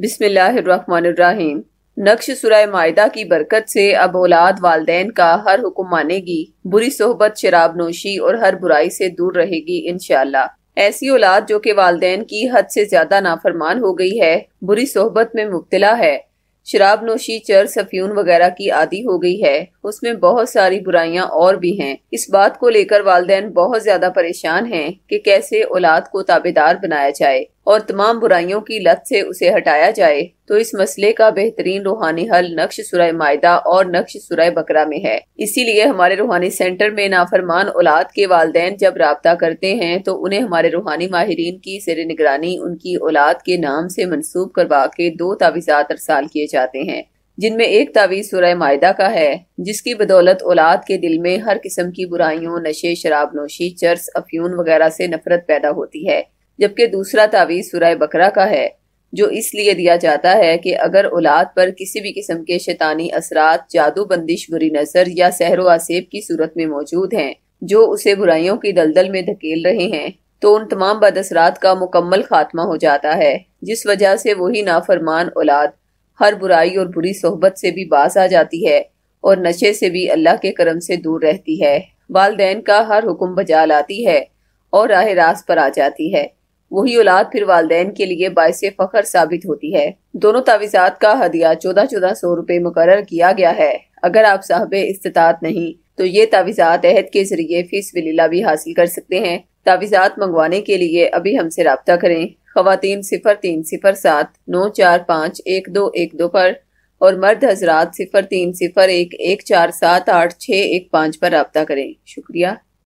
बिस्मिल्लाहिर्रहमानिर्रहीम नक्श सुराय मायदा की बरकत से अब औलाद वालदेन का हर हुक्म मानेगी बुरी सोहबत शराब नोशी और हर बुराई से दूर रहेगी इनशाला ऐसी औलाद जो कि वालदेन की हद से ज्यादा नाफरमान हो गई है बुरी सोहबत में मुब्तला है शराब नोशी चर सफ्यून वगैरह की आदि हो गई है उसमें बहुत सारी बुराइयां और भी हैं इस बात को लेकर वालदे बहुत ज्यादा परेशान हैं कि कैसे औलाद को ताबेदार बनाया जाए और तमाम बुराइयों की लत से उसे हटाया जाए तो इस मसले का बेहतरीन रूहानी हल नक्श सुरह मायदा और नक्श सराय बकरा में है इसीलिए हमारे रूहानी सेंटर में नाफरमान औलाद के वालदेन जब रबता करते हैं तो उन्हें हमारे रूहानी माहरीन की सर निगरानी उनकी औलाद के नाम से मनसूब करवा के दो तावीज़ात अरसाल किए जाते हैं जिनमें एक तावीज़ सुरह मायदा का है जिसकी बदौलत औलाद के दिल में हर किस्म की बुराइयों नशे शराब नोशी चर्स अफ्यून वगैरह से नफरत पैदा होती है जबकि दूसरा तावीज़ सुरह बकरा का है जो इसलिए दिया जाता है कि अगर औलाद पर किसी भी किस्म के शैतानी असरात जादू बंदिश बुरी नज़र या सहरो आसेब की सूरत में मौजूद हैं जो उसे बुराइयों की दलदल में धकेल रहे हैं तो उन तमाम बदसरात का मुकम्मल खात्मा हो जाता है जिस वजह से वही नाफरमान औलाद हर बुराई और बुरी सोहबत से भी बाज आ जाती है और नशे से भी अल्लाह के करम से दूर रहती है वालदेन का हर हुक्म बजा लाती है और राह रास पर आ जाती है वही औलाद फिर वालदेन के लिए बायस फ़खर साबित होती है दोनों तावीज़ात का हदिया चौदह चौदह सौ रुपये मुकर किया गया है अगर आप साहब इस्तात नहीं तो ये तावीज़ात अहद के जरिए फीस वलीला भी हासिल कर सकते हैं तावीज़ात मंगवाने के लिए अभी हमसे रबता करें खातन सिफर तीन सिफर सात नौ चार पाँच एक दो एक दो पर और मर्द हजरात सिफर तीन सिफर एक एक चार सात आठ छः एक पाँच पर रबता करें शुक्रिया